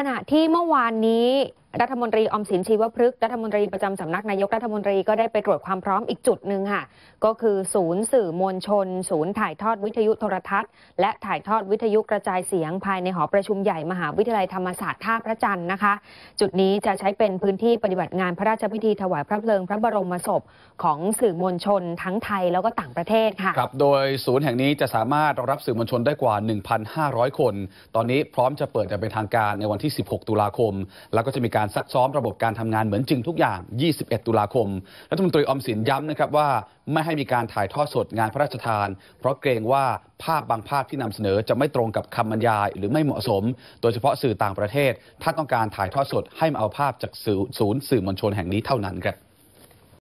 ขณะที่เมื่อวานนี้รัฐมนตรีอมสินชีวพฤกษ์รัฐมนตรี ประจำสำนักนายกรัฐมนตรี ก็ได้ไปตรวจความพร้อมอีกจุดหนึ่งค่ะก็คือศูนย์สื่อมวลชน ศูนย์ถ่ายทอดวิทยุโทรทัศน์ และถ่ายทอดวิทยุกระจายเสียงภายในหอประชุมใหญ่มหาวิทยาลัยธรรมศาสตร์ท่าพระจันทร์นะคะ จุดนี้จะใช้เป็นพื้นที่ปฏิบัติงานพระราชพิธีถวายพระเพลิงพระบรมศพ ของสื่อมวลชน ทั้งไทยแล้วก็ต่างประเทศค่ะครับโดยศูนย์แห่งนี้จะสามารถรับสื่อมวลชนได้กว่า1,500คน ตอนนี้พร้อมจะเปิดอย่างเป็นทางการในวันที่ 16 ตุลาคม แล้วก็จะมีการการซักซ้อมระบบการทำงานเหมือนจริงทุกอย่าง 21 ตุลาคม รัฐมนตรีอมสินย้ำนะครับว่า ไม่ให้มีการถ่ายทอดสดงานพระราชทาน เพราะเกรงว่าภาพบางภาพที่นำเสนอจะไม่ตรงกับคำบรรยาย หรือไม่เหมาะสม โดยเฉพาะสื่อต่างประเทศ ถ้าต้องการถ่ายทอดสดให้มาเอาภาพจากศูนย์สื่อมวลชนแห่งนี้เท่านั้นครับ